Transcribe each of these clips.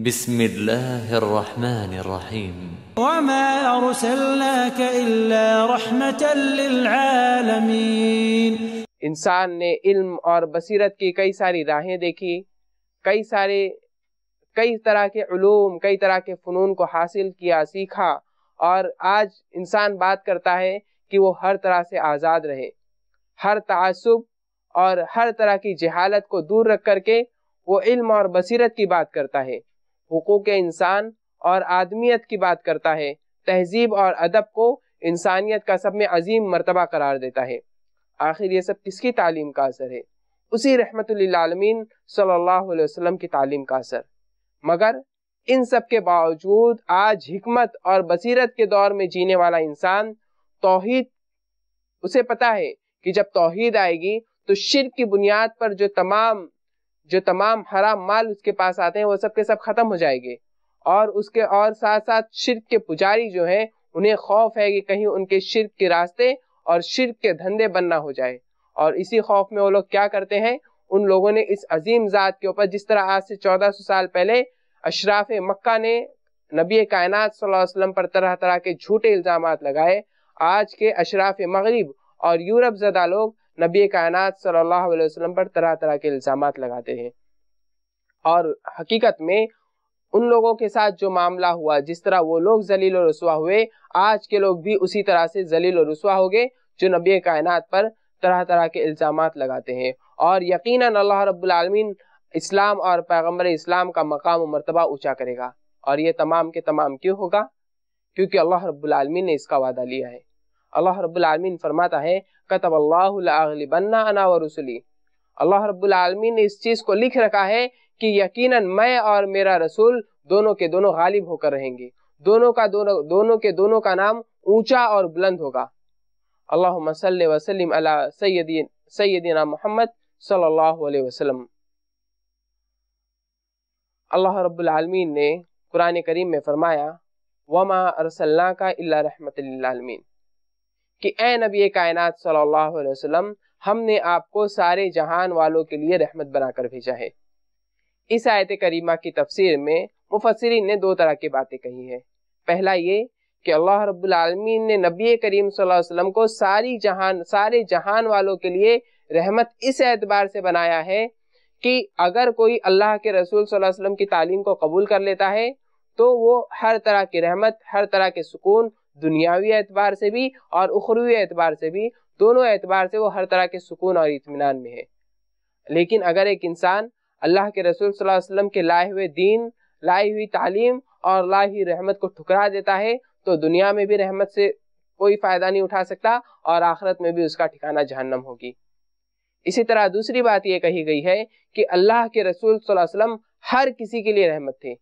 بسم الله الرحمن الرحيم وما أرسلناك إلا رحمة للعالمين इंसान ने इल्म और बसीरत की कई सारी राहें देखी कई सारे कई तरह के ूम कई तरह के फ़नून को हासिल किया सीखा और आज इंसान बात करता है कि वो हर तरह से आज़ाद रहे हर तसब और हर तरह की जहालत को दूर रख करके वो इल्म और बसीरत की बात करता है हकूक इंसान और आदमियत की बात करता है तहजीब और अदब को इंसानियत का सब में अजीम मरतबा करार देता है आखिर यह सब किसकी तालीम का असर है उसी रहमत आलमीन सल्लाम की तालीम का असर मगर इन सब के बावजूद आज हमत और बसीरत के दौर में जीने वाला इंसान तोहद उसे पता है कि जब तोहद आएगी तो शिर की बुनियाद पर जो तमाम जो तमाम हराम माल उसके पास आते हैं वो सब के सब खत्म हो जाएंगे और उसके और साथ साथ शिरक के पुजारी जो हैं उन्हें खौफ है कि कहीं उनके शिरक के रास्ते और शिरक के धंधे बनना हो जाए और इसी खौफ में वो लोग क्या करते हैं उन लोगों ने इस अजीम ज़ात के ऊपर जिस तरह आज से चौदह सौ साल पहले अशराफ मक्का ने नबी कायनात वसल्लम पर तरह तरह के झूठे इल्ज़ाम लगाए आज के अशराफ मगरब और यूरोप ज़दा लोग नबी कायनात सल्लल्लाहु अलैहि वसल्लम पर तरह तरह के इल्ज़ाम लगाते हैं और हकीकत में उन लोगों के साथ जो मामला हुआ जिस तरह वो लोग जलील और रसुआ हुए आज के लोग भी उसी तरह से जलील और रसुआ हो गए जो नबी कायनात पर तरह तरह के इल्ज़ाम लगाते हैं और यकीन अल्लाह रबालमीन इस्लाम और पैगम्बर इस्लाम का मकाम मरतबा ऊँचा करेगा और ये तमाम के तमाम क्यों होगा क्योंकि अल्लाह रबालमीन ने इसका वादा लिया है अल्लाह आलमीन फरमाता है कतब अल्लाबन्ना अना व रसूली अल्लाह आलमीन ने इस चीज़ को लिख रखा है कि यकीनन मैं और मेरा रसूल दोनों के दोनों गालिब होकर रहेंगे दोनों का दोनों दोनों के दोनों का नाम ऊंचा और बुलंद होगा अल्लाह वसलम अला सैदीन सैदीना मोहम्मद सल्लल्लाहु अलैहि वसल्लम अल्लाह रब्बुल आलमीन ने कुरान करीम में फरमाया वमा अरसल्ला का इल्ला रहमत आलमीन कि ए नबी कायनात सल्लल्लाहु अलैहि वसल्लम हमने आपको सारे जहान वालों के लिए रहमत बनाकर भेजा है इस आयत करीमा की तफसीर में मुफसरीन ने दो तरह की बातें कही हैं पहला ये कि अल्लाह रबालमीन ने नबी करीम वसल्लम को सारी जहान सारे जहान वालों के लिए रहमत इस एतबार से बनाया है कि अगर कोई अल्लाह के रसूल वसल्लम की तालीम को कबूल कर लेता है तो वो हर तरह की रहमत हर तरह के सुकून दुनियावी एतबार से भी और उखरवी एतबार से भी दोनों एतबार से वो हर तरह के सुकून और इतमान में है लेकिन अगर एक इंसान अल्लाह के रसूल वसल्लम के लाए हुए दीन लाई हुई तालीम और लाई हुई रहमत को ठुकरा देता है तो दुनिया में भी रहमत से कोई फ़ायदा नहीं उठा सकता और आखिरत में भी उसका ठिकाना जहन्नम होगी इसी तरह दूसरी बात यह कही गई है कि अल्लाह के रसूल वसल्लम हर किसी के लिए रहमत थे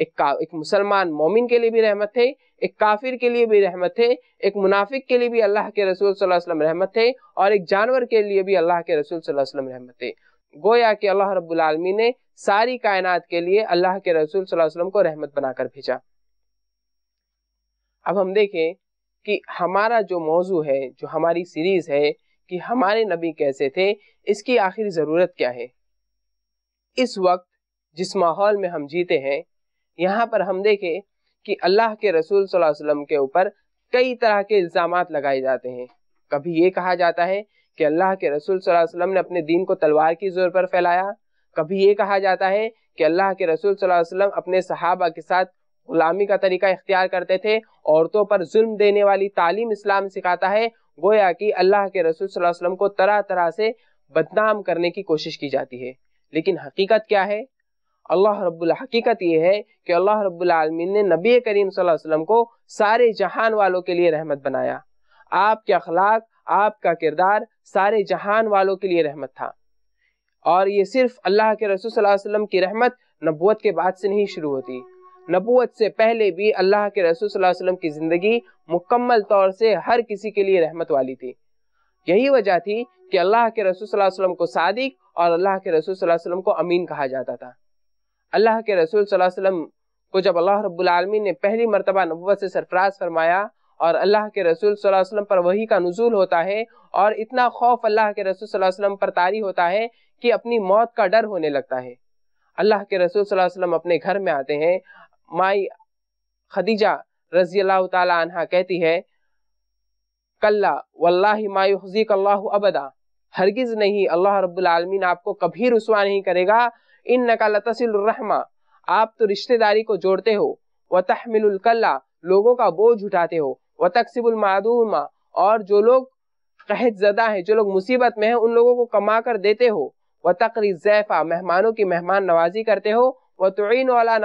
एक का एक मुसलमान मोमिन के लिए भी रहमत है एक काफिर के लिए भी रहमत है एक मुनाफिक के लिए भी अल्लाह के रसूल वसल्लम रहमत है और एक जानवर के लिए भी अल्लाह के रसूल वसल्लम रहमत है गोया कि अल्लाह रब्लमी ने सारी कायनात के लिए अल्लाह के रसूल वसल्लम को रहमत बनाकर भेजा अब हम देखें कि हमारा जो मौजू है जो हमारी सीरीज़ है कि हमारे नबी कैसे थे इसकी आखिर ज़रूरत क्या है इस वक्त जिस माहौल में हम जीते हैं यहाँ पर हम देखें कि अल्लाह के रसूल वसल्लम के ऊपर कई तरह के इल्ज़ाम लगाए जाते हैं कभी ये कहा जाता है कि अल्लाह के रसूल वसल्लम ने अपने दीन को तलवार की जोर पर फैलाया कभी ये कहा जाता है कि अल्लाह के रसूल वसल्लम अपने सहाबा के साथ गुलामी का तरीका इख्तियार करते थे औरतों पर जुल्म देने वाली तालीम इस्लाम सिखाता है गोया कि अल्लाह के रसूल वसल्लम को तरह तरह से बदनाम करने की कोशिश की जाती है लेकिन हकीकत क्या है अल्लाह रब्बुल हकीकत ये है कि अल्लाह रब्बुल आलमीन ने नबी करीम वसल्लम को सारे जहान वालों के लिए रहमत बनाया आपके अखलाक आपका किरदार सारे जहान वालों के लिए रहमत था और ये सिर्फ अल्लाह के रसूल वसल्लम की रहमत नबूत के बाद से नहीं शुरू होती नबूत से पहले भी अल्लाह के रसूल वसल्लम की ज़िंदगी मुकम्मल तौर से हर किसी के लिए रहमत वाली थी यही वजह थी कि अल्लाह के रसूल वसल्लम को सादिक और अल्लाह के रसूल वसल्लम को अमीन कहा जाता था अल्लाह के रसूल वसल्लम को जब अल्लाह रब्लमी ने पहली मरतबा नबूत से सरफराज फरमाया और अल्लाह के रसूल वसल्लम पर वही का नजूल होता है और इतना खौफ अल्लाह के रसूल वसल्लम पर तारी होता है कि अपनी मौत का डर होने लगता है अल्लाह के रसूल वसल्लम अपने घर में आते हैं माई खदीजा रजी अल्लाह तहा कहती है कल्ला वल्लाहि मायुजीक अल्लाह अबदा हरगिज नहीं अल्लाह रब्बुल आलमीन आपको कभी रुसवा नहीं करेगा इन नकाल तसिलरहमा आप तो रिश्तेदारी को जोड़ते हो व तहमिलकल्ला लोगों का बोझ उठाते हो व मादूमा और जो लोग कहत ज़दा है जो लोग मुसीबत में है उन लोगों को कमा कर देते हो व तकरी जैफ़ा मेहमानों की मेहमान नवाजी करते हो व तोन वाला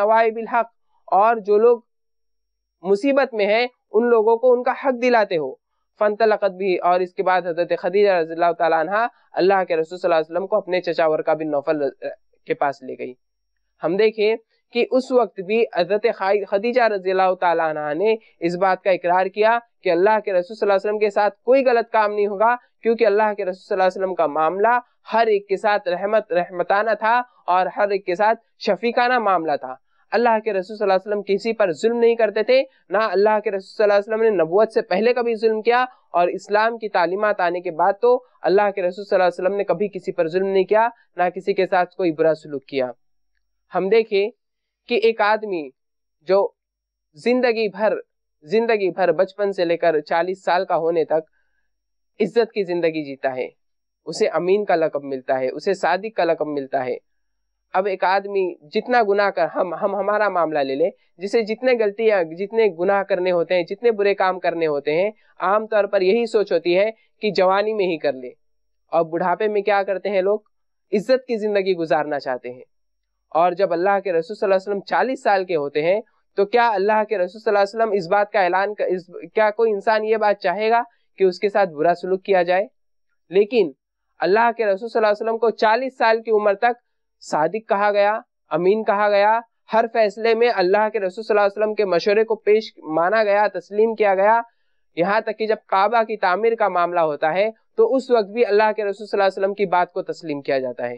हक और जो लोग मुसीबत में है उन लोगों को उनका हक दिलाते हो फ़न तलकत भी और इसके बाद हजरत खदीजा रजील्ला तला अल्लाह के रसूल वसलम को अपने चचावर का भी नौफल के पास ले गई हम देखें कि उस वक्त भी हजरत खदीजा रजी ने इस बात का इकरार किया कि अल्लाह के रसूल के साथ कोई गलत काम नहीं होगा क्योंकि अल्लाह के रसूल का मामला हर एक के साथ रहमत रहमताना था और हर एक के साथ शफीकाना मामला था अल्लाह के रसूल वसल्लम किसी पर जुल्म नहीं करते थे ना अल्लाह के रसूल वसल्लम ने नबूत से पहले कभी जुल्म किया और इस्लाम की तालीमत आने के बाद तो अल्लाह के रसूल वसल्लम ने कभी किसी पर जुल्म नहीं किया ना किसी के साथ कोई बुरा सलूक किया हम देखें कि एक आदमी जो जिंदगी भर जिंदगी भर बचपन से लेकर चालीस साल का होने तक इज्जत की जिंदगी जीता है उसे अमीन का लकब मिलता है उसे सादिक का लकब मिलता है अब एक आदमी जितना गुनाह कर हम हम हमारा मामला ले ले जिसे जितने गलतियां जितने गुनाह करने होते हैं जितने बुरे काम करने होते हैं आमतौर पर यही सोच होती है कि जवानी में ही कर ले और बुढ़ापे में क्या करते हैं लोग इज्जत की जिंदगी गुजारना चाहते हैं और जब अल्लाह के रसूल वसल्लम चालीस साल के होते हैं तो क्या अल्लाह के रसूल वसल्लम इस बात का ऐलान क्या कोई इंसान ये बात चाहेगा कि उसके साथ बुरा सलूक किया जाए लेकिन अल्लाह के रसूल वसल्लम को चालीस साल की उम्र तक सादिक कहा गया अमीन कहा गया हर फैसले में अल्लाह के रसूल वसल्लम के मशवरे को पेश माना गया तस्लीम किया गया यहाँ तक कि जब काबा की तामीर का मामला होता है तो उस वक्त भी अल्लाह के रसूल वसल्लम की बात को तस्लीम किया जाता है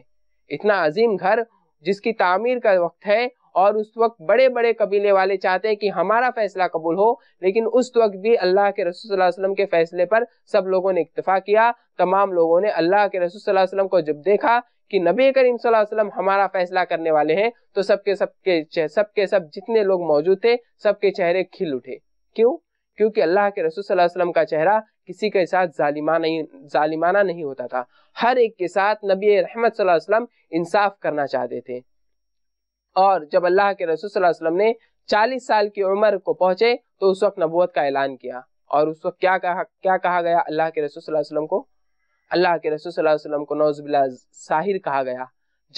इतना अजीम घर जिसकी तामीर का वक्त है और उस वक्त बड़े बड़े कबीले वाले चाहते हैं कि हमारा फैसला कबूल हो लेकिन उस वक्त भी अल्लाह के रसूल वसल्लम के फैसले पर सब लोगों ने इतफा किया तमाम लोगों ने अल्लाह के रसूल वसल्लम को जब देखा कि नबी करीम वसल्लम हमारा फैसला करने वाले हैं तो सबके सबके सबके सब जितने लोग मौजूद थे सबके चेहरे खिल उठे क्यों क्योंकि अल्लाह के रसूल सल्लल्लाहु अलैहि वसल्लम का चेहरा किसी के साथ जालिमाना नहीं जालिमाना नहीं होता था हर एक के साथ नबी रहमत सल्लल्लाहु अलैहि वसल्लम इंसाफ करना चाहते थे और जब अल्लाह के रसूल सल्लल्लाहु अलैहि वसल्लम ने चालीस साल की उम्र को पहुंचे तो उस वक्त नबूत का ऐलान किया और उस वक्त क्या कहा क्या कहा गया अल्लाह के रसूल सल्लल्लाहु अलैहि वसल्लम को अल्लाह के रसूल वसल्लम को नौजबिला साहिर कहा गया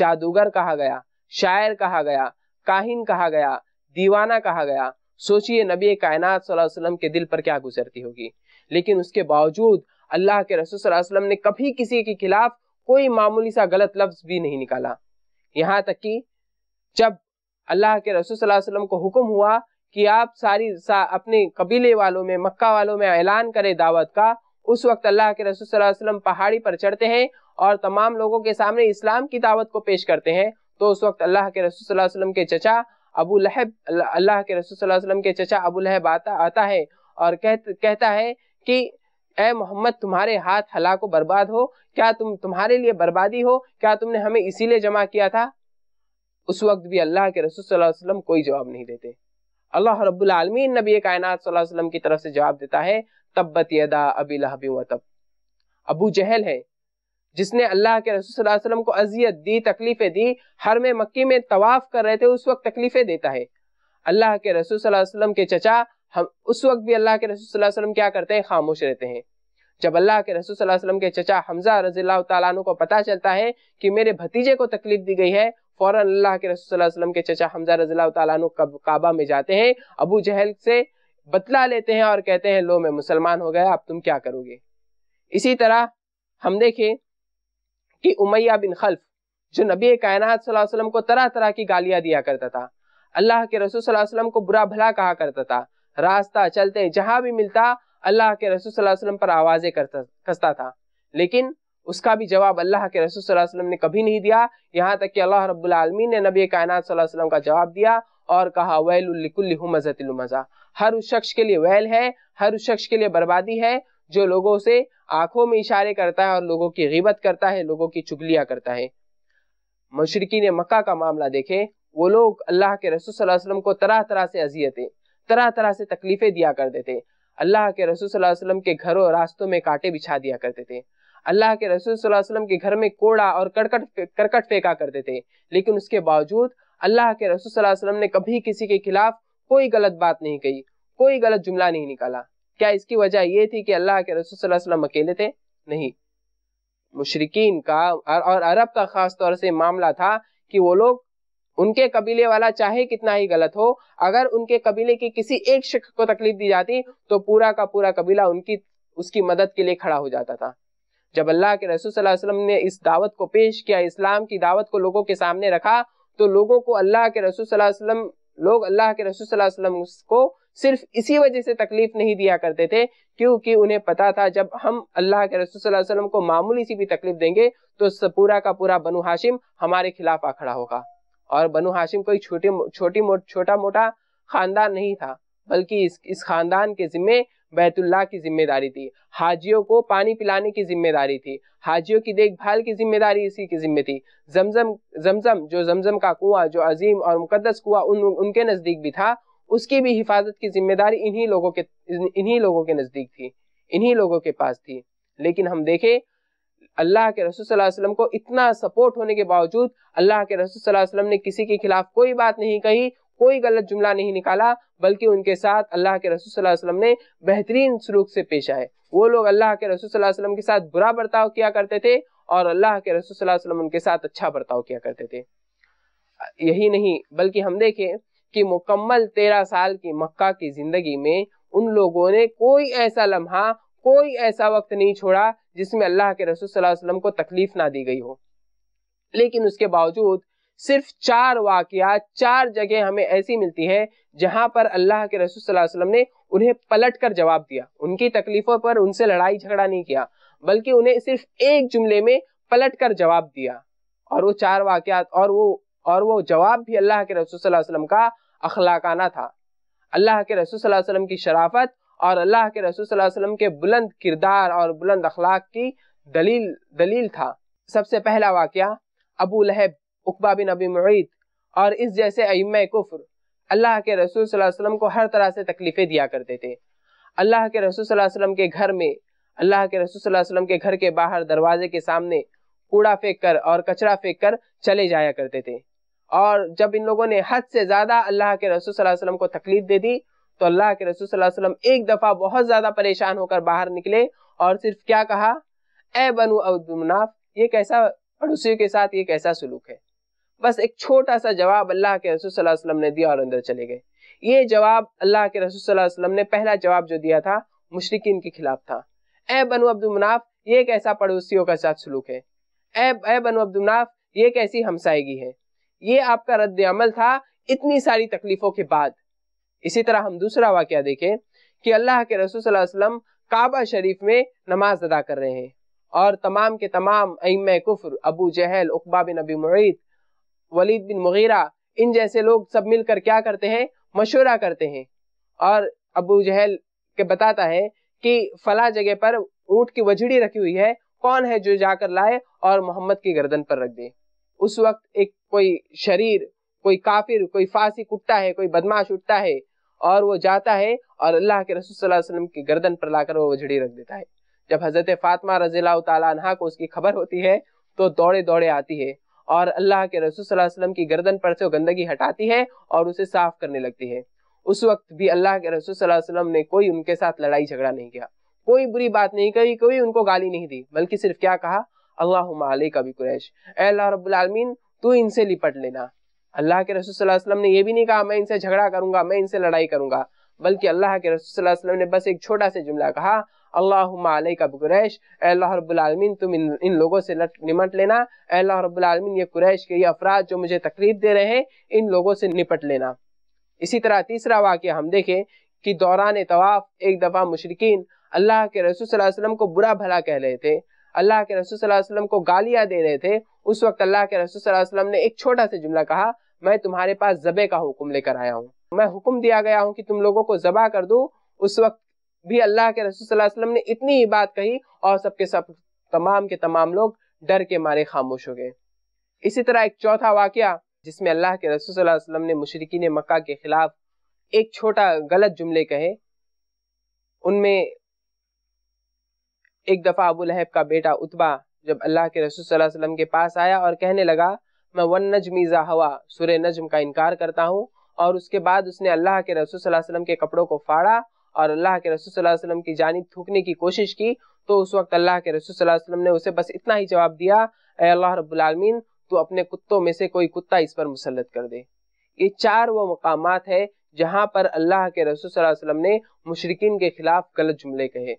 जादूगर कहा गया शायर कहा गया काहिन कहा गया दीवाना कहा गया सोचिए नबी कायनात वसल्लम के दिल पर क्या गुजरती होगी लेकिन उसके बावजूद अल्लाह के रसूल वसलम ने कभी किसी के खिलाफ कोई मामूली सा गलत लफ्ज भी नहीं निकाला यहाँ तक कि जब अल्लाह के रसूल वसल्लम को हुक्म हुआ कि आप सारी सा अपने कबीले वालों में मक्का वालों में ऐलान करें दावत का उस वक्त अल्लाह के रसूल सल्लल्लाहु अलैहि वसल्लम पहाड़ी पर चढ़ते हैं और तमाम लोगों के सामने इस्लाम की दावत को पेश करते हैं तो उस वक्त अल्लाह के रसूल सल्लल्लाहु अलैहि वसल्लम के चचा अबू लहब अल्लाह के रसूल सल्लल्लाहु अलैहि वसल्लम के चचा अबू लहब आता आता है और कह, कहता है कि ए मोहम्मद तुम्हारे हाथ हलाक बर्बाद हो क्या तुम तुम्हारे लिए बर्बादी हो क्या तुमने हमें इसीलिए जमा किया था उस वक्त भी अल्लाह के रसूल सल्लल्लाहु अलैहि वसल्लम कोई जवाब नहीं देते अल्लाह रब्बुल आलमीन नबी कायनात सल्लल्लाहु अलैहि वसल्लम की तरफ से जवाब देता है तब्बत यदा अबी लहब व तब अबू जहल है जिसने अल्लाह के रसूल वसल्लम को अजियत दी तकलीफें दी हर में मक्की में तवाफ कर रहे थे उस वक्त तकलीफें देता है अल्लाह के रसूल वसल्लम के चचा हम उस वक्त भी अल्लाह के रसूल वसल्लम क्या करते हैं खामोश रहते हैं जब अल्लाह के रसूल वसल्लम के चचा हमजा रजील्ला तु को पता चलता है कि मेरे भतीजे को तकलीफ दी गई है फौरन अल्लाह के रसूल वसल्लम के चचा हमजा रजील्ला तु काबा में जाते हैं अबू जहल से बतला लेते हैं और कहते हैं लो मैं मुसलमान हो गया अब तुम क्या करोगे इसी तरह हम देखें कि उमैया बिन खल्फ जो नबी कायनात वसल्लम को तरह तरह की गालियां दिया करता था अल्लाह के रसूल वसल्लम को बुरा भला कहा करता था रास्ता चलते जहां भी मिलता अल्लाह के रसूल वसल्लम पर आवाजें करता कसता था लेकिन उसका भी जवाब अल्लाह के रसूल वसल्लम ने कभी नहीं दिया यहाँ तक कि अल्लाह रब्बुल आलमीन ने नबी कायनात वसल्लम का जवाब दिया और कहा मजा हर उस शख्स के लिए वैल है हर उस शख्स के लिए बर्बादी है जो लोगों से आंखों में इशारे करता है और लोगों की गिबत करता है लोगों की चुगलिया करता है ने मक्का का मामला देखे वो लोग अल्लाह के रसूल सल्लल्लाहु अलैहि वसल्लम को तरह तरह से अजियतें तरह तरह से तकलीफ़ें दिया करते थे अल्लाह के रसूल सल्लल्लाहु अलैहि वसल्लम के घरों रास्तों में कांटे बिछा दिया करते थे अल्लाह के रसूल सल्लल्लाहु अलैहि वसल्लम के घर में कोड़ा और करकट करकट फेंका करते थे लेकिन उसके बावजूद अल्लाह के रसूल वसल्लम ने कभी किसी के खिलाफ कोई गलत बात नहीं कही कोई गलत जुमला नहीं निकाला क्या इसकी वजह यह थी कि अल्लाह के रसूल वसल्लम अकेले थे नहीं मुशरकिन का और अरब का खास तौर से मामला था कि वो लोग उनके कबीले वाला चाहे कितना ही गलत हो अगर उनके कबीले के किसी एक शख्स को तकलीफ दी जाती तो पूरा का पूरा कबीला उनकी उसकी मदद के लिए खड़ा हो जाता था जब अल्लाह के रसूल वसल्लम ने इस दावत को पेश किया इस्लाम की दावत को लोगों के सामने रखा तो लोगों को अल्लाह के रसूल वसल्लम लोग अल्लाह के रसूल वसल्लम को सिर्फ इसी वजह से तकलीफ नहीं दिया करते थे क्योंकि उन्हें पता था जब हम अल्लाह के रसूल वसल्लम को मामूली सी भी तकलीफ देंगे तो पूरा का पूरा बनु हाशिम हमारे खिलाफ आ खड़ा होगा और बनु हाशिम कोई छोटी छोटी छोटा मोटा खानदान नहीं था बल्कि इस इस खानदान के जिम्मे बैतुल्ला की जिम्मेदारी थी हाजियों को पानी पिलाने की जिम्मेदारी थी हाजियों की देखभाल की जिम्मेदारी इसी की जिम्मे थी जमजम जमजम जो जमजम का कुआं जो अजीम और मुकदस कुआं उन, उनके नज़दीक भी था उसकी भी हिफाजत की जिम्मेदारी इन्हीं लोगों के इन्हीं लोगों के नज़दीक थी इन्हीं लोगों के पास थी लेकिन हम देखें अल्लाह के रसूल सल्लल्लाहु अलैहि वसल्लम को इतना सपोर्ट होने के बावजूद अल्लाह के रसूल सल्लल्लाहु अलैहि वसल्लम ने किसी के खिलाफ कोई बात नहीं कही कोई गलत जुमला नहीं निकाला बल्कि उनके साथ अल्लाह के रसूल सल्लल्लाहु अलैहि वसल्लम ने बेहतरीन सलूक से पेश आए वो लोग अल्लाह के रसूल सल्लल्लाहु अलैहि वसल्लम के साथ बुरा बर्ताव किया करते थे और अल्लाह के रसूल सल्लल्लाहु अलैहि वसल्लम उनके साथ अच्छा बर्ताव किया करते थे यही नहीं बल्कि हम देखें कि मुकम्मल तेरह साल की मक्का की जिंदगी में उन लोगों ने कोई ऐसा लम्हा कोई ऐसा वक्त नहीं छोड़ा जिसमें अल्लाह के रसूल सल्लल्लाहु अलैहि वसल्लम को तकलीफ ना दी गई हो लेकिन उसके बावजूद सिर्फ चार वाकया चार जगह हमें ऐसी मिलती हैं जहां पर अल्लाह के रसूल सल्लल्लाहु अलैहि वसल्लम ने उन्हें पलट कर जवाब दिया उनकी तकलीफों पर उनसे लड़ाई झगड़ा नहीं किया बल्कि उन्हें सिर्फ एक जुमले में पलट कर जवाब दिया और वो चार वाकयात और वो और वो जवाब भी अल्लाह के रसूल सल्लल्लाहु अलैहि वसल्लम का अखलाकाना था अल्लाह के रसूल सल्लल्लाहु अलैहि वसल्लम की शराफत और अल्लाह के रसूल सल्लल्लाहु अलैहि वसल्लम के बुलंद किरदार और बुलंद अखलाक की दलील दलील था सबसे पहला वाक्य अबू लहब उकबा बिन अबी मुईत और इस जैसे अम कुफ्र अल्लाह के रसूल वसल्लम को हर तरह से तकलीफ़ें दिया करते थे अल्लाह के रसूल वसल्लम के घर में अल्लाह के रसूल वसल्लम के घर के बाहर दरवाजे के सामने कूड़ा फेंक कर और कचरा फेंक कर चले जाया करते थे और जब इन लोगों ने हद से ज़्यादा अल्लाह के रसूल वसल्लम को तकलीफ दे दी तो अल्लाह के रसूल वसल्लम एक दफ़ा बहुत ज़्यादा परेशान होकर बाहर निकले और सिर्फ क्या कहा ए बनु अब्दुलमनाफ ये कैसा पड़ोसियों के साथ ये कैसा सलूक है बस एक छोटा सा जवाब अल्लाह के रसूल वसलम ने दिया और अंदर चले गए ये जवाब अल्लाह के रसूल वसलम ने पहला जवाब जो दिया था मुश्रकिन के खिलाफ था ए बनु अब्दुल मुनाफ ये एक ऐसा पड़ोसियों का साथ सलूक है ए, ए बनु अब्दुल मुनाफ ये कैसी ऐसी हमसायगी है ये आपका रद्द अमल था इतनी सारी तकलीफों के बाद इसी तरह हम दूसरा वाक्य देखें कि अल्लाह के रसूल वसलम काबा शरीफ में नमाज अदा कर रहे हैं और तमाम के तमाम अम कुफर Abu Jahl Uqba bin Abi Muait Walid bin Mughira इन जैसे लोग सब मिलकर क्या करते हैं मशवरा करते हैं और अबू जहल के बताता है कि फला जगह पर ऊंट की वजड़ी रखी हुई है कौन है जो जाकर लाए और मोहम्मद की गर्दन पर रख दे उस वक्त एक कोई शरीर कोई काफिर कोई फांसी कुटता है कोई बदमाश उठता है और वो जाता है और अल्लाह के रसूल वसल्लम की गर्दन पर लाकर वो वजड़ी रख देता है जब हजरत फातमा रजील्ला को उसकी खबर होती है तो दौड़े दौड़े आती है और अल्लाह के रसूल सल्लल्लाहु अलैहि वसल्लम की गर्दन पर से वो गंदगी हटाती है और उसे साफ करने लगती है उस वक्त भी अल्लाह के रसूल सल्लल्लाहु अलैहि वसल्लम ने कोई उनके साथ लड़ाई झगड़ा नहीं किया कोई बुरी बात नहीं कही कोई उनको गाली नहीं दी बल्कि सिर्फ क्या कहा अल्लाह का भी कुरैश अल्लाह रबालमीन तू इनसे लिपट लेना अल्लाह के रसूल सल्लल्लाहु अलैहि वसल्लम ने यह भी नहीं कहा मैं इनसे झगड़ा करूंगा मैं इनसे लड़ाई करूंगा बल्कि अल्लाह के रसूल सल्लल्लाहु अलैहि वसल्लम ने बस एक छोटा सा जुमला कहा अल्लाह का कुरैश अल्लाह रबालमीन तुम इन, इन लोगों से लट निमट लेना अल्लाह रबालमीन ये कुरैश के ये अफराद जो मुझे तकलीफ दे रहे हैं इन लोगों से निपट लेना इसी तरह तीसरा वाक्य हम देखें कि दौरान तवाफ़ एक दफ़ा मुशरकिन अल्लाह के रसूल को बुरा भला कह रहे थे अल्लाह के रसूल वसलम को गालियाँ दे रहे थे उस वक्त अल्लाह के रसूल वसलम ने एक छोटा सा जुमला कहा मैं तुम्हारे पास जबे का हुक्म लेकर आया हूँ मैं हुक्म दिया गया हूँ कि तुम लोगों को जबा कर दू उस वक्त भी अल्लाह के रसूल वसल्लम ने इतनी ही बात कही और सबके सब तमाम के तमाम लोग डर के मारे खामोश हो गए इसी तरह एक चौथा वाक्य जिसमें अल्लाह के रसूल वसल्लम ने मुशरकिन मक्का के खिलाफ एक छोटा गलत जुमले कहे उनमें एक दफ़ा अबू लहब का बेटा उतबा जब अल्लाह के रसूल सल्लल्लाहु अलैहि वसल्लम के पास आया और कहने लगा मैं वन नजमीज़ा हवा सुर नजम का इनकार करता हूँ और उसके बाद उसने अल्लाह के रसूल सल्लल्लाहु अलैहि वसल्लम के कपड़ों को फाड़ा और अल्लाह के रसूल सल्लल्लाहु अलैहि वसल्लम की जानी थूकने की कोशिश की तो उस वक्त अल्लाह के रसूल सल्लल्लाहु अलैहि वसल्लम ने उसे बस इतना ही जवाब दिया अल्लाह रबालमीन तो अपने कुत्तों में से कोई कुत्ता इस पर मुसलत कर दे ये चार वो मकाम है जहाँ पर अल्लाह के रसूल वसल्लम ने मुशरकिन के खिलाफ गलत जुमले कहे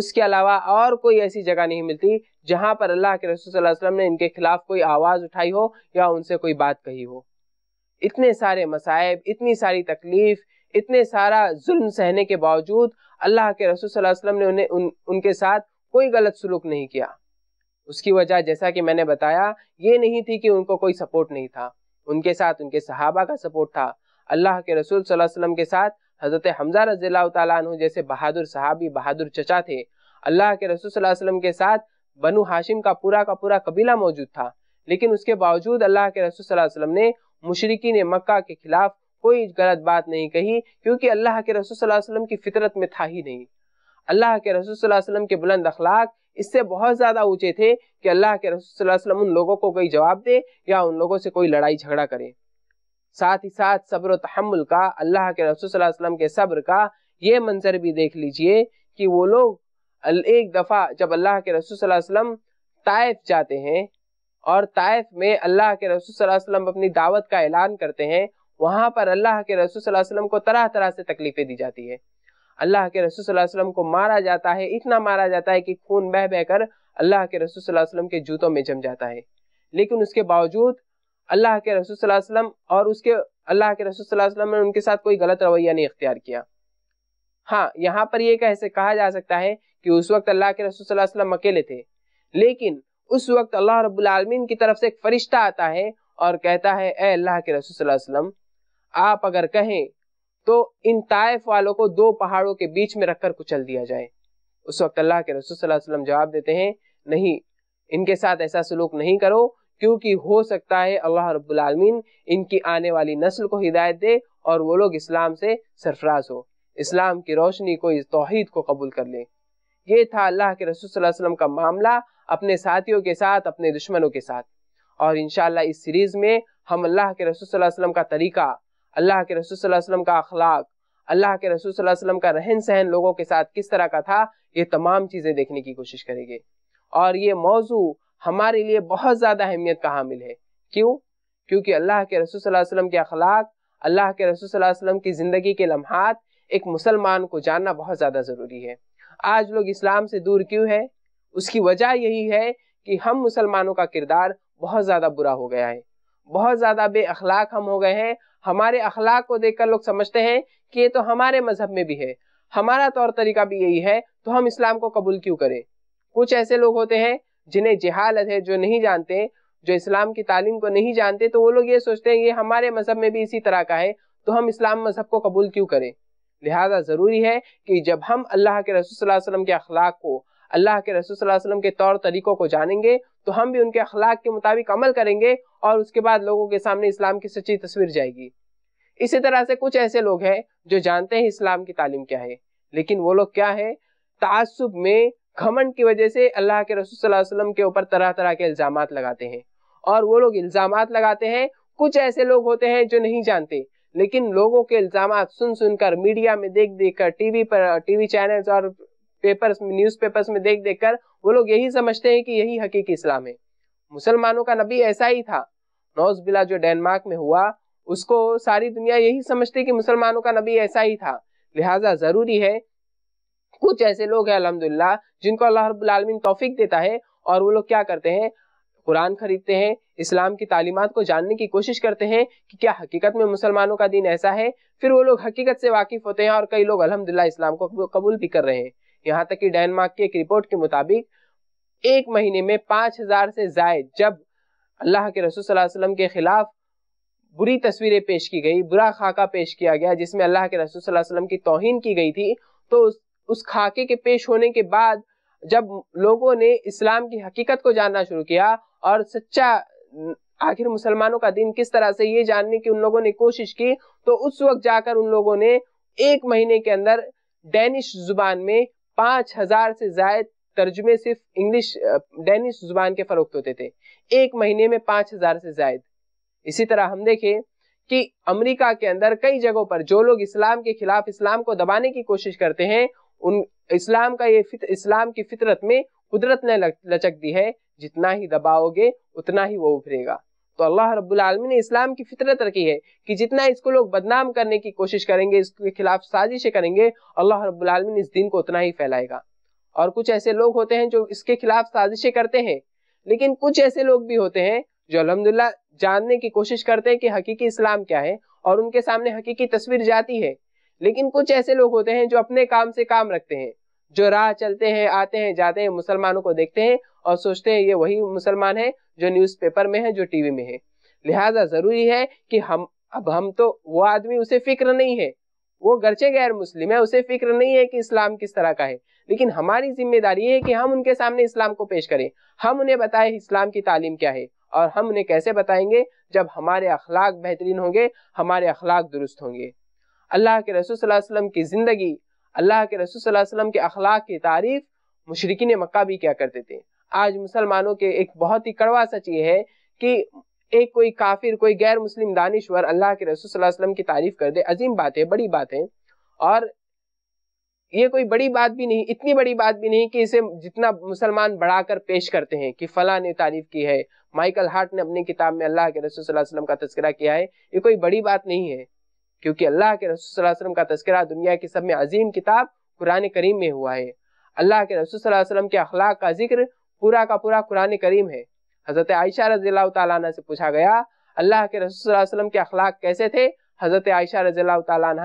उसके अलावा और कोई ऐसी जगह नहीं मिलती जहाँ पर अल्लाह के रसूल वसल्लम ने इनके खिलाफ कोई आवाज़ उठाई हो या उनसे कोई बात कही हो इतने सारे मसायब इतनी सारी तकलीफ़ इतने सारा जुल्म सहने के बावजूद अल्लाह के रसूल सल्लल्लाहु अलैहि वसल्लम ने उन्हें उन, उनके साथ कोई गलत सलूक नहीं किया उसकी वजह जैसा कि मैंने बताया ये नहीं थी कि उनको कोई सपोर्ट नहीं था उनके साथ उनके सहाबा का सपोर्ट था अल्लाह के रसूल सल्लल्लाहु अलैहि वसल्लम के साथ हज़रत हमजा रजील्ला जैसे बहादुर साहबी बहादुर चचा थे अल्लाह के रसूल सल्लल्लाहु अलैहि वसल्लम के साथ बनु हाशिम का पूरा का पूरा कबीला मौजूद था लेकिन उसके बावजूद अल्लाह के रसूल सल्लल्लाहु अलैहि वसल्लम ने मुशरकिन मक्का के खिलाफ कोई गलत बात नहीं कही क्योंकि अल्लाह के रसूल सल्लल्लाहु अलैहि वसल्लम की फितरत में था ही नहीं अल्लाह के रसूल सल्लल्लाहु अलैहि वसल्लम के बुलंद अखलाक इससे बहुत ज़्यादा ऊंचे थे कि अल्लाह के रसूल सल्लल्लाहु अलैहि वसल्लम उन लोगों को कोई जवाब दे या उन लोगों से कोई लड़ाई झगड़ा करे साथ ही साथ सब्र तहमुल का अल्लाह के रसूल सल्लल्लाहु अलैहि वसल्लम के सब्र का ये मंजर भी देख लीजिए कि वो लोग एक दफ़ा जब अल्लाह के रसूल सल्लल्लाहु अलैहि वसल्लम ताइफ जाते हैं और ताइफ में अल्लाह के रसूल सल्लल्लाहु अलैहि वसल्लम अपनी दावत का ऐलान करते हैं वहां पर अल्लाह के रसूल सल्लल्लाहु अलैहि वसल्लम को तरह तरह से तकलीफें दी जाती है अल्लाह के रसूल सल्लल्लाहु अलैहि वसल्लम को मारा जाता है इतना मारा जाता है कि खून बह बह कर अल्लाह के रसूल सल्लल्लाहु अलैहि वसल्लम के जूतों में जम जाता है लेकिन उसके बावजूद अल्लाह के रसूल सल्लल्लाहु अलैहि वसल्लम और उसके अल्लाह के रसूल सल्लल्लाहु अलैहि वसल्लम ने उनके साथ कोई गलत रवैया नहीं इख्तियार किया हाँ यहाँ पर यह कैसे कहा जा सकता है कि उस वक्त अल्लाह के रसूल सल्लल्लाहु अलैहि वसल्लम अकेले थे लेकिन उस वक्त अल्लाह रब्बुल आलमीन की तरफ से एक फरिश्ता आता है और कहता है ए अल्लाह के रसूल सल्लल्लाहु अलैहि वसल्लम आप अगर कहें तो इन ताइफ वालों को दो पहाड़ों के बीच में रखकर कुचल दिया जाए उस वक्त अल्लाह के रसूल वसल्लम जवाब देते हैं नहीं इनके साथ ऐसा सलूक नहीं करो क्योंकि हो सकता है अल्लाह रबालमीन इनकी आने वाली नस्ल को हिदायत दे और वो लोग इस्लाम से सरफराज हो इस्लाम की रोशनी को इस तोहहीद को कबूल कर ले ये था अल्लाह के रसूल वसल्लम का मामला अपने साथियों के साथ अपने दुश्मनों के साथ और इनशाला इस सीरीज़ में हम अल्लाह के रसूल वसल्लम का तरीका अल्लाह के रसूल वसल्लम का अखलाक अल्लाह के रसूल वसल्लम का रहन सहन लोगों के साथ किस तरह का था ये तमाम चीज़ें देखने की कोशिश करेंगे और ये मौजू हमारे लिए बहुत ज़्यादा अहमियत का हामिल है क्यों क्योंकि अल्लाह के रसूल वसल्लम के अखलाक अल्लाह के रसूल वसल्लम की ज़िंदगी के लम्हात एक मुसलमान को जानना बहुत ज़्यादा ज़रूरी है आज लोग इस्लाम से दूर क्यों है उसकी वजह यही है कि हम मुसलमानों का किरदार बहुत ज़्यादा बुरा हो गया है बहुत ज़्यादा बेअखलाक हम हो गए हैं हमारे अखलाक को देखकर लोग समझते हैं कि ये तो हमारे मजहब में भी है हमारा तौर तरीका भी यही है तो हम इस्लाम को कबूल क्यों करें कुछ ऐसे लोग होते हैं जिन्हें जिहालत है जो नहीं जानते जो इस्लाम की तालीम को नहीं जानते तो वो लोग ये सोचते हैं ये हमारे मजहब में भी इसी तरह का है तो हम इस्लाम मजहब को कबूल क्यों करें लिहाजा ज़रूरी है कि जब हम अल्लाह के रसूल वसलम के अखलाक को अल्लाह के रसूल वसल्लम के तौर तरीक़ों को जानेंगे तो हम भी उनके अखलाक के मुताबिक अमल करेंगे और उसके बाद लोगों के सामने इस्लाम की सच्ची तस्वीर जाएगी इसी तरह से कुछ ऐसे लोग हैं जो जानते हैं इस्लाम की तालीम क्या है लेकिन वो लोग क्या है तासुब में घमंड की वजह से अल्लाह के रसूल वसल्लम के ऊपर तरह तरह के इल्ज़ाम लगाते हैं और वो लोग इल्ज़ाम लगाते हैं कुछ ऐसे लोग होते हैं जो नहीं जानते लेकिन लोगों के इल्ज़ाम सुन सुनकर मीडिया में देख देख कर टीवी पर टीवी चैनल्स और पेपर्स में न्यूज पेपर्स में देख देख कर वो लोग यही समझते हैं कि यही हकीकी इस्लाम है मुसलमानों का नबी ऐसा ही था नौज बिला जो डेनमार्क में हुआ उसको सारी दुनिया यही समझती कि मुसलमानों का नबी ऐसा ही था लिहाजा ज़रूरी है कुछ ऐसे लोग हैं अलहमदिल्ला जिनको अल्लाह रबालमीन तोफिक देता है और वो लोग क्या करते हैं कुरान खरीदते हैं इस्लाम की तालीमत को जानने की कोशिश करते हैं कि क्या हकीकत में मुसलमानों का दिन ऐसा है फिर वो लोग हकीकत से वाकिफ होते हैं और कई लोग अलहमदिल्ला इस्लाम को कबूल भी कर रहे हैं यहाँ तक कि डेनमार्क की एक रिपोर्ट के मुताबिक एक महीने में पांच हजार से जायद जब अल्लाह के रसूल वसल्लम के खिलाफ बुरी तस्वीरें पेश की गई बुरा खाका पेश किया गया जिसमें अल्लाह के रसूल वसल्लम की तोहन की गई थी तो उस, उस खाके के पेश होने के बाद जब लोगों ने इस्लाम की हकीकत को जानना शुरू किया और सच्चा आखिर मुसलमानों का दिन किस तरह से ये जानने की उन लोगों ने कोशिश की तो उस वक्त जाकर उन लोगों ने एक महीने के अंदर डेनिश जुबान में पांच हजार से जायद तर्जुमे सिर्फ इंग्लिश डेनिश जुबान के फरोख्त होते थे एक महीने में पांच हजार से जायद इसी तरह हम देखें कि अमेरिका के अंदर कई जगहों पर जो लोग इस्लाम के खिलाफ इस्लाम को दबाने की कोशिश करते हैं उन इस्लाम का ये फित, इस्लाम की फितरत में कुदरत ने लचक दी है जितना ही दबाओगे उतना ही वो उभरेगा तो अल्लाह आलमी ने इस्लाम की फितरत रखी है कि जितना इसको लोग बदनाम करने की कोशिश करेंगे इसके खिलाफ साजिशें करेंगे अल्लाह आलमी इस दिन को उतना ही फैलाएगा और कुछ ऐसे लोग होते हैं जो इसके खिलाफ साजिशें करते हैं लेकिन कुछ ऐसे लोग भी होते हैं जो अलहमदिल्ला जानने की कोशिश करते हैं कि हकीकी इस्लाम क्या है और उनके सामने हकीकी तस्वीर जाती है लेकिन कुछ ऐसे लोग होते हैं जो अपने काम से काम रखते हैं जो राह चलते हैं आते हैं जाते हैं मुसलमानों को देखते हैं और सोचते हैं ये वही मुसलमान है जो न्यूज़पेपर में है जो टीवी में है लिहाजा ज़रूरी है कि हम अब हम तो वो आदमी उसे फिक्र नहीं है वो गर्चे गैर मुस्लिम है उसे फिक्र नहीं है कि इस्लाम किस तरह का है लेकिन हमारी जिम्मेदारी है कि हम उनके सामने इस्लाम को पेश करें हम उन्हें बताएं इस्लाम की तालीम क्या है और हम उन्हें कैसे बताएंगे जब हमारे अखलाक बेहतरीन होंगे हमारे अखलाक दुरुस्त होंगे अल्लाह के रसूल वसम की ज़िंदगी अल्लाह के रसूल वसम के अखलाक की तारीफ मशरकिन मक्का भी क्या करते थे आज मुसलमानों के एक बहुत ही कड़वा सच ये है कि एक कोई काफिर कोई गैर मुस्लिम दानिश्वर अल्लाह के रसूल वसलम की तारीफ कर दे अजीम बात है बड़ी बात है और ये कोई बड़ी बात भी नहीं इतनी बड़ी बात भी नहीं कि इसे जितना मुसलमान बढ़ाकर पेश करते हैं कि फला ने तारीफ की है माइकल हार्ट ने अपनी किताब में अल्लाह के रसूल वसलम का तस्करा किया है ये कोई बड़ी बात नहीं है क्योंकि अल्लाह के रसूल वसलम का तस्करा दुनिया की सब में अजीम किताब कुरान करीम में हुआ है अल्लाह के रसूल वसलम के अखलाक का जिक्र पूरा का पूरा कुरान करीम है हज़रत आयशा रजी से पूछा गया अल्लाह के रसूल के अखलाक कैसे थे हज़रत आयशा रजी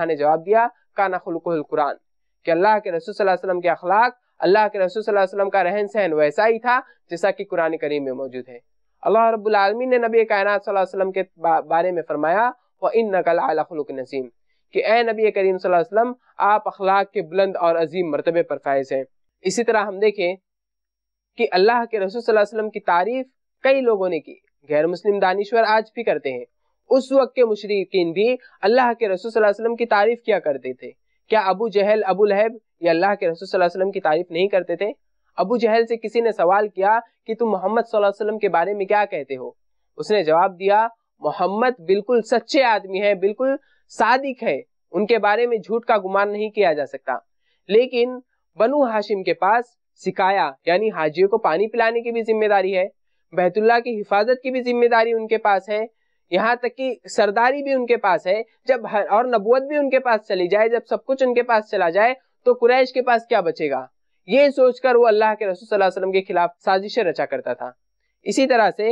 ने जवाब दिया काना खुलकुल कुरान कि अल्लाह के रसुल्लम के अखलाक अल्लाह के रसुल्लम का रहन सहन वैसा ही था जैसा कि कुरान करीम में मौजूद है अल्लाह रबालमीन ने नबी कायनात के बारे में फरमाया व इन नकलक नसीम कि ए नबी करीम वसल्लम आप अखलाक के बुलंद और अजीम मरतबे पर फायज हैं इसी तरह हम देखें कि अल्लाह के रसूल वसल्लम की तारीफ कई लोगों ने की गैर मुस्लिम दानिश्वर आज भी करते हैं उस वक्त के मुशरकिन भी अल्लाह के रसूल वसल्लम की तारीफ किया करते थे क्या अबू जहल अबू लहब या अल्लाह के रसूल वसल्लम की तारीफ नहीं करते थे अबू जहल से किसी ने सवाल किया कि तुम मोहम्मद वसल्लम के बारे में क्या कहते हो उसने जवाब दिया मोहम्मद बिल्कुल सच्चे आदमी है बिल्कुल सादिक है उनके बारे में झूठ का गुमान नहीं किया जा सकता लेकिन बनु हाशिम के पास सिकाया यानी हाजियों को पानी पिलाने की भी जिम्मेदारी है बैतुल्ला की हिफाजत की भी जिम्मेदारी उनके पास है यहाँ तक कि सरदारी भी उनके पास है जब हर और नबुअत भी उनके पास चली जाए जब सब कुछ उनके पास चला जाए तो कुरैश के पास क्या बचेगा ये सोचकर वो अल्लाह के रसूल सल्लल्लाहु अलैहि वसल्लम के खिलाफ साजिशें रचा करता था इसी तरह से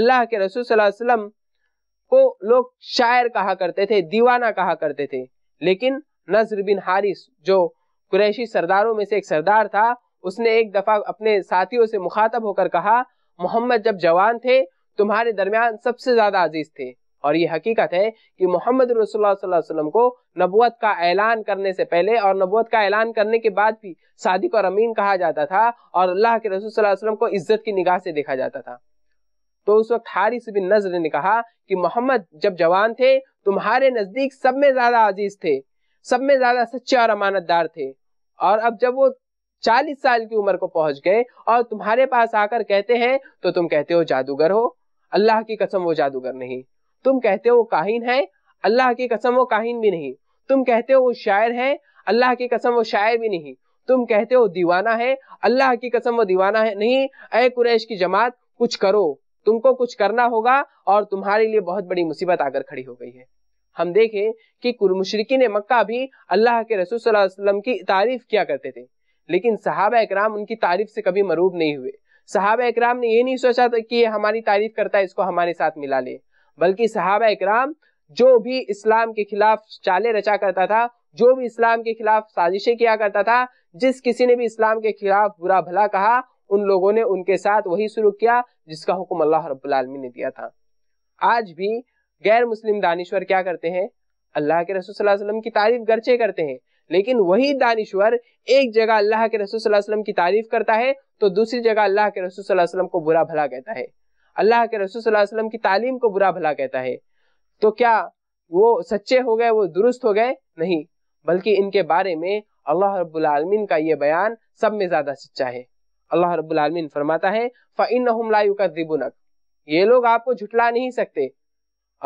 अल्लाह के रसूल सल्लल्लाहु अलैहि वसल्लम को लोग शायर कहा करते थे दीवाना कहा करते थे लेकिन नजर बिन हारिस जो कुरैशी सरदारों में से एक सरदार था उसने एक दफा अपने साथियों से मुखातब होकर कहा मोहम्मद जब जवान थे तुम्हारे दरमियान सबसे ज्यादा अजीज थे और ये हकीकत है कि मोहम्मद रसुल्लाम को नबूत का ऐलान करने से पहले और नबूत का ऐलान करने के बाद भी सादिक और अमीन कहा जाता था और अल्लाह के रसूल वसल्लम को इज्जत की निगाह से देखा जाता था तो उस वक्त हारिस बिन नजर ने कहा कि मोहम्मद जब जवान थे तुम्हारे नज़दीक सब में ज़्यादा अजीज थे सब में ज़्यादा सच्चे और अमानतदार थे और अब जब वो चालीस साल की उम्र को पहुंच गए और तुम्हारे पास आकर कहते हैं तो तुम कहते हो जादूगर हो अल्लाह की कसम वो जादूगर नहीं तुम कहते हो काहिन है अल्लाह की कसम वो काहिन भी नहीं तुम कहते हो वो शायर है अल्लाह की कसम वो शायर भी नहीं तुम कहते हो दीवाना है अल्लाह की कसम वो दीवाना है नहीं अय कुरैश की जमात कुछ करो तुमको कुछ करना होगा और तुम्हारे लिए बहुत बड़ी मुसीबत आकर खड़ी हो गई है हम देखें कि मुशरकिन मक्का भी अल्लाह के रसूल वसल्लम की तारीफ किया करते थे लेकिन साहब इक्राम उनकी तारीफ से कभी मरूब नहीं हुए साहब इकराम ने ये नहीं सोचा था कि ये हमारी तारीफ करता है इसको हमारे साथ मिला ले बल्कि साहब इकराम जो भी इस्लाम के खिलाफ चाले रचा करता था जो भी इस्लाम के खिलाफ साजिशें किया करता था जिस किसी ने भी इस्लाम के खिलाफ बुरा भला कहा उन लोगों ने उनके साथ वही शुरू किया जिसका हुक्म अल्लाह रबी ने दिया था आज भी गैर मुस्लिम दानश्वर क्या करते हैं अल्लाह के रसूल वसल्लम की तारीफ गर्चे करते हैं लेकिन वही दानिश्वर एक जगह अल्लाह के रसूल की तारीफ करता है तो दूसरी जगह अल्लाह के रसूल को बुरा भला कहता है अल्लाह के रसूल की तालीम को बुरा भला कहता है तो क्या वो सच्चे हो गए वो दुरुस्त हो गए नहीं बल्कि इनके बारे में अल्लाह रबालमीन का ये बयान सब में ज्यादा सच्चा है अल्लाह रबालमीन फरमाता है फ़िन लायुकदिबुनक ये लोग आपको झुटला नहीं सकते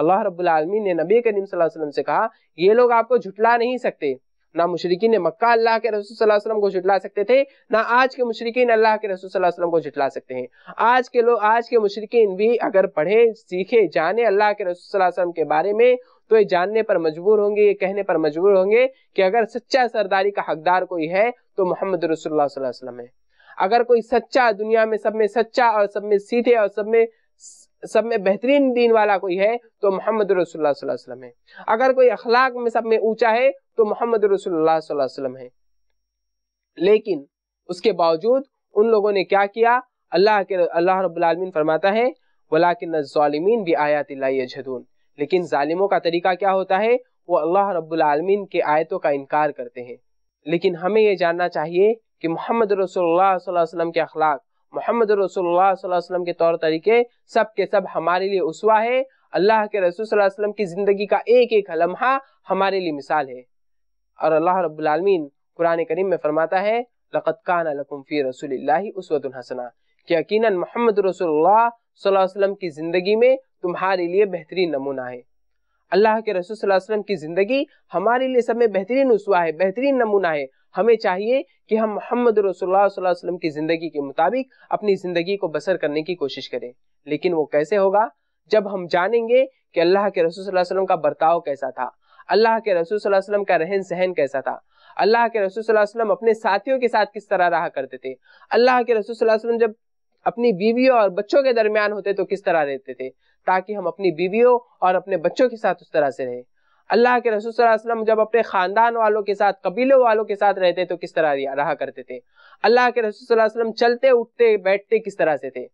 अल्लाह रबुल आलमीन ने नबी करीम सल्लल्लाहु अलैहि वसल्लम से कहा ये लोग आपको झुटला नहीं सकते ना मुशरकिन मक्का अल्लाह के रसूल वसल्लम को झुटला सकते थे ना आज के मुशरकिन अल्लाह के रसूल वसल्लम को झुटला सकते हैं आज के लोग आज के मुशरकिन भी अगर पढ़े सीखे जाने अल्लाह के रसूल वसल्लम के बारे में तो ये जानने पर मजबूर होंगे ये कहने पर मजबूर होंगे कि अगर सच्चा सरदारी का हकदार कोई है तो मोहम्मद रसोल्ला है अगर कोई सच्चा दुनिया में सब में सच्चा और सब में सीधे और सब में सब में बेहतरीन दीन वाला कोई है तो मोहम्मद रसुल्लाम है अगर कोई अखलाक में सब में ऊंचा है तो मोहम्मद रसुल्लाम है लेकिन उसके बावजूद उन लोगों ने क्या किया अल्लाह के अल्लाह रबालमीन फरमाता है वलाकिन भी आयात जदून लेकिन ालिमों का तरीका क्या होता है वो अल्लाह रबालमीन के आयतों का इनकार करते हैं लेकिन हमें यह जानना चाहिए कि मोहम्मद रसोल्ला के अखलाक मोहम्मद रसोल्लाम के तौर तरीके सब के सब हमारे लिए उसवा है अल्लाह के रसूल की ज़िंदगी का एक एक लम्हा हमारे लिए मिसाल है और अल्लाह रबालमीन कुरान करीम में फरमाता है लक़त कानी लकुम्फ़ी रसोल्ला मोहम्मद रसोल्ला की ज़िंदगी में तुम्हारे लिए बेहतरीन नमूना है अल्लाह के रसूल वसलम की ज़िंदगी हमारे लिए सब में बेहतरीन उसवा है बेहतरीन नमूना है हमें चाहिए कि हम मोहम्मद रसोल्लाम की ज़िंदगी के मुताबिक अपनी ज़िंदगी को बसर करने की कोशिश करें लेकिन वो कैसे होगा जब हम जानेंगे कि अल्लाह के रसूल का बर्ताव कैसा था अल्लाह के रसूल वसल्लम का रहन सहन कैसा था अल्लाह के रसूल अपने साथियों के साथ किस तरह रहा करते थे अल्लाह के रसूल जब अपनी बीवियों और बच्चों के दरमियान होते तो किस तरह रहते थे ताकि हम अपनी बीवियों और अपने बच्चों के साथ उस तरह से रहें अल्लाह के रसूल वसल्लम जब अपने ख़ानदान वालों के साथ कबीलों वालों के साथ रहते तो किस तरह रहा करते थे अल्लाह के रसूल वसल्लम चलते उठते बैठते किस तरह से थे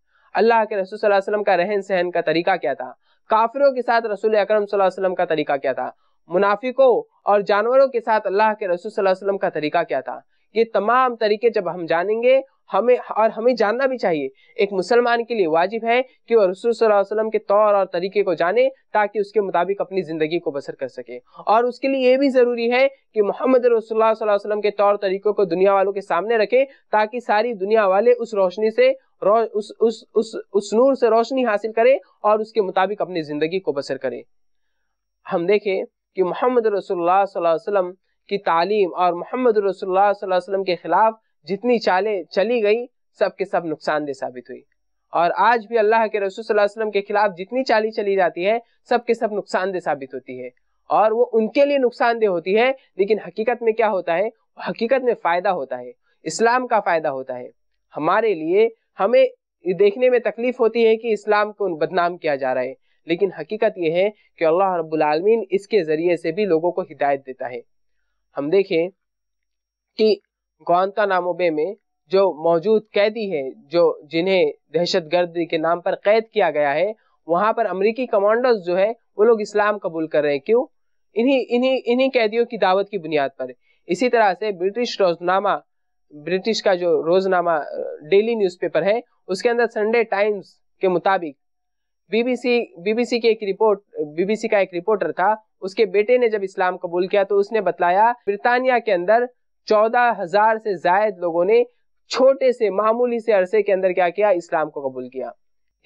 अल्लाह के रसूल वसल्लम का रहन सहन का तरीका क्या था काफिरों के साथ रसूल अक्रम वसल्लम का तरीका क्या था मुनाफिकों और जानवरों के साथ अल्लाह के रसूल वसल्लम का तरीका क्या था ये तमाम तरीके जब हम जानेंगे हमें और हमें जानना भी चाहिए एक मुसलमान के लिए वाजिब है कि वह रसूल वसल्लम के तौर और तरीके को जाने ताकि उसके मुताबिक अपनी ज़िंदगी को बसर कर सके और उसके लिए ये भी ज़रूरी है कि मोहम्मद रसोल्ला वसल्लम के तौर तरीक़ों को दुनिया वालों के सामने रखे ताकि सारी दुनिया वाले उस रोशनी से रो, उस, उस, उस, उस नूर से रोशनी हासिल करें और उसके मुताबिक अपनी ज़िंदगी को बसर करें हम देखें कि मोहम्मद रसोल्ला वसल्लम की तालीम और मोहम्मद रसोल्ला वसल्लम के ख़िलाफ़ जितनी चालें चली गई सब के सब नुकसानदेह साबित हुई और आज भी अल्लाह के रसूल सल्लल्लाहु अलैहि वसल्लम के खिलाफ जितनी चाली चली जाती है सब के सब नुकसानदेह साबित होती है और वो उनके लिए नुकसानदेह होती है लेकिन हकीकत में क्या होता है हकीकत में फ़ायदा होता है इस्लाम का फ़ायदा होता है हमारे लिए हमें देखने में तकलीफ होती है कि इस्लाम को बदनाम किया जा रहा है लेकिन हकीकत यह है कि अल्लाह रब्बुल इसके ज़रिए से भी लोगों को हिदायत देता है हम देखें कि गुआंतानामो बे में जो मौजूद कैदी हैं जो जिन्हें दहशत गर्दी के नाम पर कैद किया गया है वहां पर अमरीकी कमांडर्स जो है वो लोग इस्लाम कबूल कर रहे हैं क्यों इन्हीं इन्हीं इन्हीं कैदियों की दावत की बुनियाद पर इसी तरह से ब्रिटिश रोजनामा ब्रिटिश का जो रोजनामा डेली न्यूज़पेपर है उसके अंदर संडे टाइम्स के मुताबिक बीबीसी बीबीसी की एक रिपोर्ट बीबीसी का एक रिपोर्टर था उसके बेटे ने जब इस्लाम कबूल किया तो उसने बताया ब्रितानिया के अंदर चौदह हजार से जायद लोगों ने छोटे से मामूली से अरसे के अंदर क्या किया इस्लाम को कबूल किया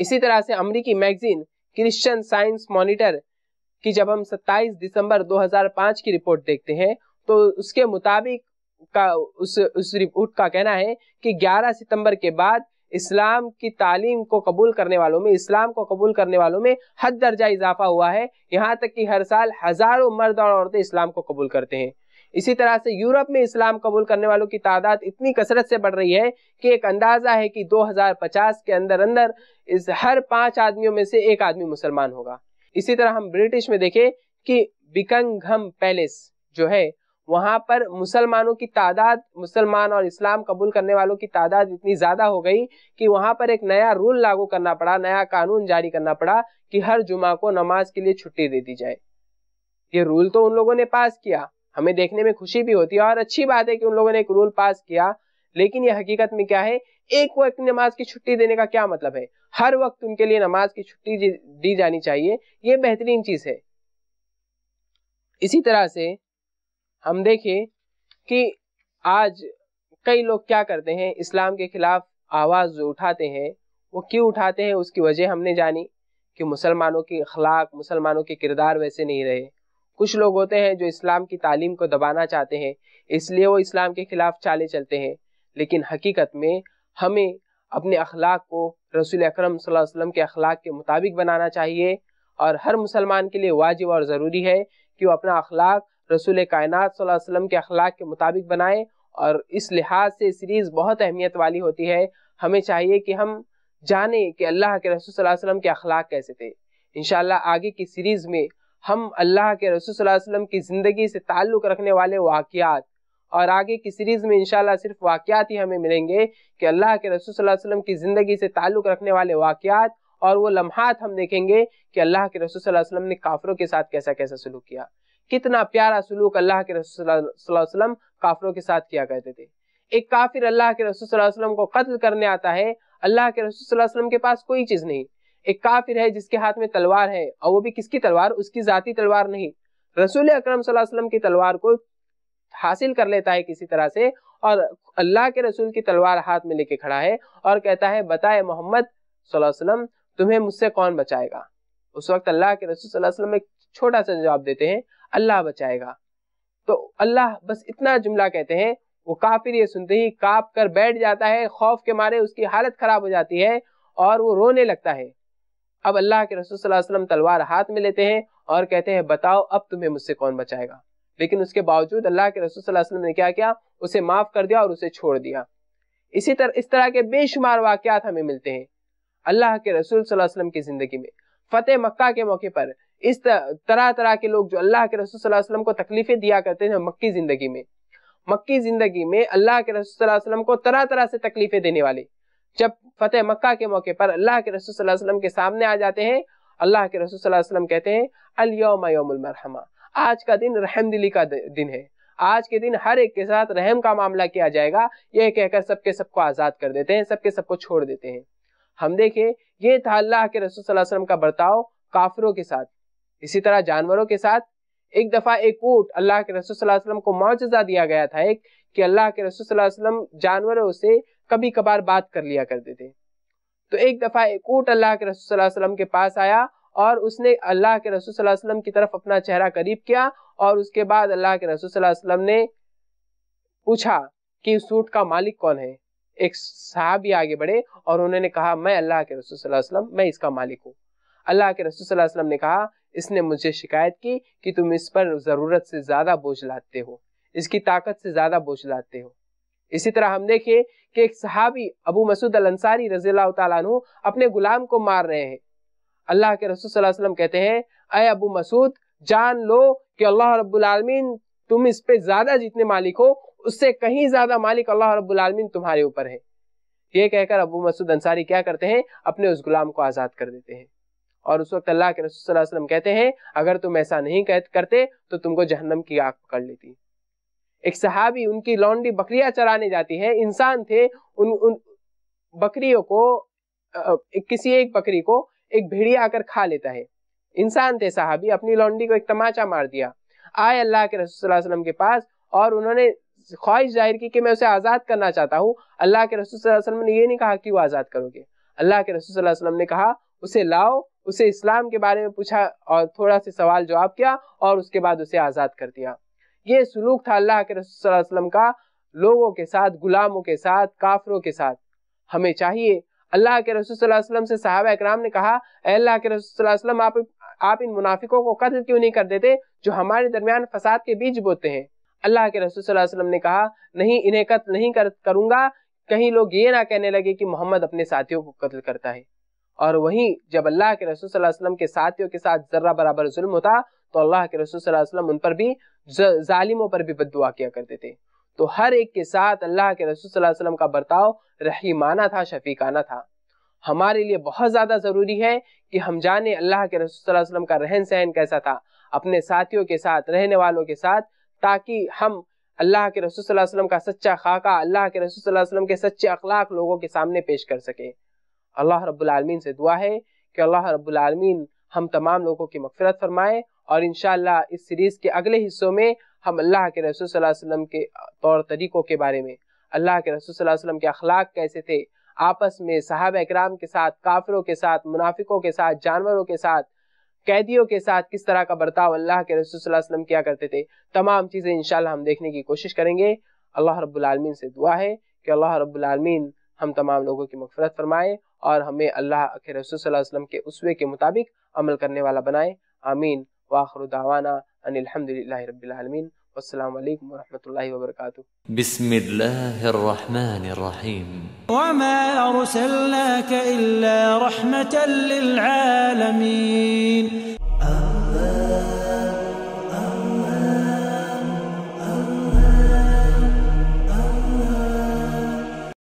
इसी तरह से अमरीकी मैगजीन क्रिश्चियन साइंस मॉनिटर की जब हम 27 दिसंबर 2005 की रिपोर्ट देखते हैं तो उसके मुताबिक का उस उस रिपोर्ट का कहना है कि 11 सितंबर के बाद इस्लाम की तालीम को कबूल करने वालों में इस्लाम को कबूल करने वालों में हद दर्जा इजाफा हुआ है यहाँ तक कि हर साल हजारों मर्द और औरतें इस्लाम को कबूल करते हैं इसी तरह से यूरोप में इस्लाम कबूल करने वालों की तादाद इतनी कसरत से बढ़ रही है कि एक अंदाज़ा है कि 2050 के अंदर अंदर इस हर पांच आदमियों में से एक आदमी मुसलमान होगा इसी तरह हम ब्रिटिश में देखें कि बिकंगम पैलेस जो है वहां पर मुसलमानों की तादाद मुसलमान और इस्लाम कबूल करने वालों की तादाद इतनी ज़्यादा हो गई कि वहां पर एक नया रूल लागू करना पड़ा नया कानून जारी करना पड़ा कि हर जुमा को नमाज के लिए छुट्टी दे दी जाए ये रूल तो उन लोगों ने पास किया हमें देखने में खुशी भी होती है और अच्छी बात है कि उन लोगों ने एक रूल पास किया लेकिन यह हकीकत में क्या है एक वक्त नमाज की छुट्टी देने का क्या मतलब है हर वक्त उनके लिए नमाज की छुट्टी दी जानी चाहिए ये बेहतरीन चीज है इसी तरह से हम देखें कि आज कई लोग क्या करते हैं इस्लाम के खिलाफ आवाज़ जो उठाते हैं वो क्यों उठाते हैं उसकी वजह हमने जानी कि मुसलमानों के अखलाक मुसलमानों के किरदार वैसे नहीं रहे कुछ लोग होते हैं जो इस्लाम की तालीम को दबाना चाहते हैं इसलिए वो इस्लाम के खिलाफ चाले चलते हैं लेकिन हकीकत में हमें अपने अखलाक को रसूल अक्रम वसम के अखलाक के मुताबिक बनाना चाहिए और हर मुसलमान के लिए वाजिब और ज़रूरी है कि वो अपना अखलाक रसूल कायनात वसलम के अखलाक के मुताबिक बनाए और इस लिहाज से सीरीज़ बहुत अहमियत वाली होती है हमें चाहिए कि हम जाने कि अल्लाह के रसूल वसलम के अखलाक कैसे थे इन आगे की सीरीज़ में हम अल्लाह के रसूल वसल्लम की ज़िंदगी से ताल्लुक़ रखने वाले वाक़ात और आगे की सीरीज़ में इंशाल्लाह सिर्फ वाक़ात ही हमें मिलेंगे कि अल्लाह के रसूल वसल्लम की ज़िंदगी से ताल्लुक़ रखने वाले वाक़ात और वो लम्हात हम देखेंगे कि अल्लाह के रसूल वसल्लम ने काफ़रों के साथ कैसा कैसा सलूक किया कितना प्यारा सलूक अल्लाह के रसूल वसल्लम काफ़रों के साथ किया करते थे एक काफिर अल्लाह के रसूल वसल्लम को कत्ल करने आता है अल्लाह के रसूल वसल्लम के पास कोई चीज़ नहीं एक काफिर है जिसके हाथ में तलवार है और वो भी किसकी तलवार उसकी जाति तलवार नहीं रसूल अक्रम वसल्लम की तलवार को हासिल कर लेता है किसी तरह से और अल्लाह के रसूल की तलवार हाथ में लेके खड़ा है और कहता है बताए मोहम्मद तुम्हें मुझसे कौन बचाएगा उस वक्त अल्लाह के रसूल वसल्लम एक छोटा सा जवाब देते हैं अल्लाह बचाएगा तो अल्लाह बस इतना जुमला कहते हैं वो काफिर ये सुनते ही काप कर बैठ जाता है खौफ के मारे उसकी हालत खराब हो जाती है और वो रोने लगता है अब अल्लाह के रसूल वसल्लम तलवार हाथ में लेते हैं और कहते हैं बताओ अब तुम्हें मुझसे कौन बचाएगा लेकिन उसके बावजूद अल्लाह के रसूल वसल्लम ने क्या किया उसे माफ कर दिया और उसे छोड़ दिया इसी तरह इस तरह के बेशुमार वाकयात हमें मिलते हैं अल्लाह के रसूल वसल्लम की जिंदगी में फतेह मक्का के मौके पर इस तरह तरह के लोग जो अल्लाह के रसूल वसल्लम को तकलीफें दिया करते थे मक्की जिंदगी में मक्की जिंदगी में अल्लाह के रसूल वसल्लम को तरह तरह से तकलीफें देने वाले जब फतेह मक्का के मौके पर अल्लाह के रसूल सल्लल्लाहु अलैहि वसल्लम के सामने आ जाते हैं अल्लाह के रसूल सल्लल्लाहु अलैहि वसल्लम कहते हैं अलयोम मरहमा आज का दिन रहमदिली का दिन है आज के दिन हर एक के साथ रहम का मामला किया जाएगा यह कहकर सबके सबको आज़ाद कर देते हैं सबके सबको छोड़ देते हैं हम देखें ये था अल्लाह के रसूल सल्लल्लाहु अलैहि वसल्लम का बर्ताव काफरों के साथ इसी तरह जानवरों के साथ एक दफ़ा एक ऊट अल्लाह के रसूल सल्लल्लाहु अलैहि वसल्लम को मुआजा दिया गया था एक कि अल्लाह के रसूल सल्लल्लाहु अलैहि वसल्लम जानवरों से कभी कभार बात कर लिया करते थे तो एक दफ़ा एक ऊट अल्लाह के रसूल के पास आया और उसने अल्लाह के रसूल की तरफ अपना चेहरा करीब किया और उसके बाद अल्लाह के रसूल ने पूछा कि उस ऊँट का मालिक कौन है एक साहबी आगे बढ़े और उन्होंने कहा मैं अल्लाह के रसूल मैं इसका मालिक हूँ अल्लाह के रसूल ने कहा इसने मुझे शिकायत की कि तुम इस पर ज़रूरत से ज़्यादा बोझ लाते हो इसकी ताकत से ज़्यादा बोझ लाते हो इसी तरह हम देखें कि एक सहाबी अबू मसूद अल अंसारी रजी तु अपने गुलाम को मार रहे हैं अल्लाह के रसूल कहते हैं अय अबू मसूद जान लो कि अल्लाह रब्बुल तुम इस पे ज्यादा जितने मालिक हो उससे कहीं ज्यादा मालिक अल्लाह रब्बुल तुम्हारे ऊपर है ये कहकर अबू मसूद अंसारी क्या करते हैं अपने उस गुलाम को आज़ाद कर देते हैं और उस वक्त अल्लाह के रसूल कहते हैं अगर तुम ऐसा नहीं करते तो तुमको जहन्नम की आग पकड़ लेती एक सहाबी उनकी लौंडी बकरियां चराने जाती है इंसान थे उन उन बकरियों को एक, किसी एक बकरी को एक भेड़िया आकर खा लेता है इंसान थे साहबी अपनी लौंडी को एक तमाचा मार दिया आए अल्लाह के रसूल वसल्लम के पास और उन्होंने ख्वाहिश जाहिर की कि मैं उसे आज़ाद करना चाहता हूँ अल्लाह के रसूल वसल्लम ने यह नहीं कहा कि वो आज़ाद करोगे अल्लाह के रसूल वसल्लम ने कहा उसे लाओ उसे इस्लाम के बारे में पूछा और थोड़ा सा सवाल जवाब किया और उसके बाद उसे आज़ाद कर दिया ये सलूक था अल्लाह के रसुल्लम का लोगों के साथ गुलामों के साथ काफरों के साथ हमें चाहिए अल्लाह के रसुल्लम से साहब इक्राम ने कहा अल्लाह के रसुल्लम आप आप इन मुनाफिकों को कत्ल क्यों नहीं कर देते जो हमारे दरमियान फसाद के बीच बोते हैं अल्लाह के रसुल्लम ने कहा नहीं इन्हें कत्ल नहीं कर करूंगा कहीं लोग ये ना कहने लगे कि मोहम्मद अपने साथियों को कत्ल करता है और वहीं जब अल्लाह के रसूल के साथियों के साथ जर्रा बराबर जुल्म होता तो अल्लाह के रसूल उन पर भी जालिमों पर भी बदुआ किया करते थे तो हर एक के साथ अल्लाह के रसूल का बर्ताव रहीमाना था शफीकाना था हमारे लिए बहुत ज़्यादा ज़रूरी है कि हम जाने अल्लाह के रसूल का रहन सहन कैसा था अपने साथियों के साथ रहने वालों के साथ ताकि हम अल्लाह के रसूल का सच्चा खाका अल्लाह के रसूल के सच्चे अखलाक लोगों के सामने पेश कर सके अल्लाह रब्बुल रबालमीन से दुआ है कि अल्लाह रब्बुल रबालमीन हम तमाम लोगों की मफफरत फरमाए और इन इस सीरीज़ के अगले हिस्सों में हम अल्लाह के रसूल वसल्लम के तौर तरीक़ों के बारे में अल्लाह के रसूल वसल्लम के अखलाक कैसे थे आपस में साहब इक्राम के साथ काफिरों के साथ मुनाफिकों के साथ जानवरों के साथ कैदियों के साथ किस तरह का बर्ताव अल्लाह के रसूल किया करते थे तमाम चीज़ें इनशाला हम देखने की कोशिश करेंगे अल्लाह रबालमीन से दुआ है कि अल्लाह रबालमीन हम तमाम लोगों की मफफरत फरमाए और हमें अल्लाह के रसूल वसल्लम के उसवे के मुताबिक अमल करने वाला बनाए आमीन واخر دعوانا ان الحمد لله رب العالمين والسلام عليكم ورحمه الله وبركاته. بسم الله الرحمن الرحيم. وما ارسلناك الا رحمه للعالمين. الله